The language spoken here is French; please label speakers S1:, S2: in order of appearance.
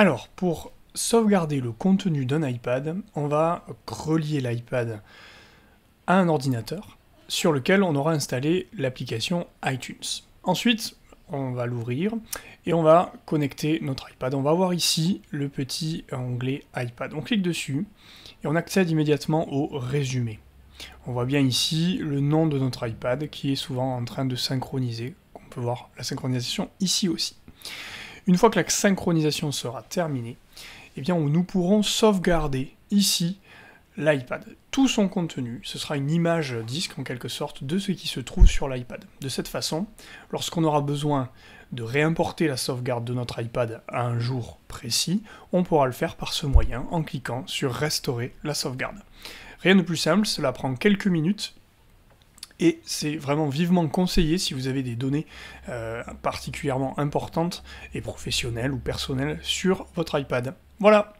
S1: Alors, pour sauvegarder le contenu d'un iPad, on va relier l'iPad à un ordinateur sur lequel on aura installé l'application iTunes. Ensuite, on va l'ouvrir et on va connecter notre iPad. On va voir ici le petit onglet iPad. On clique dessus et on accède immédiatement au résumé. On voit bien ici le nom de notre iPad qui est souvent en train de synchroniser. On peut voir la synchronisation ici aussi. Une fois que la synchronisation sera terminée, eh bien, nous pourrons sauvegarder ici l'iPad. Tout son contenu, ce sera une image disque en quelque sorte de ce qui se trouve sur l'iPad. De cette façon, lorsqu'on aura besoin de réimporter la sauvegarde de notre iPad à un jour précis, on pourra le faire par ce moyen en cliquant sur Restaurer la sauvegarde. Rien de plus simple, cela prend quelques minutes et c'est vraiment vivement conseillé si vous avez des données euh, particulièrement importantes et professionnelles ou personnelles sur votre iPad. Voilà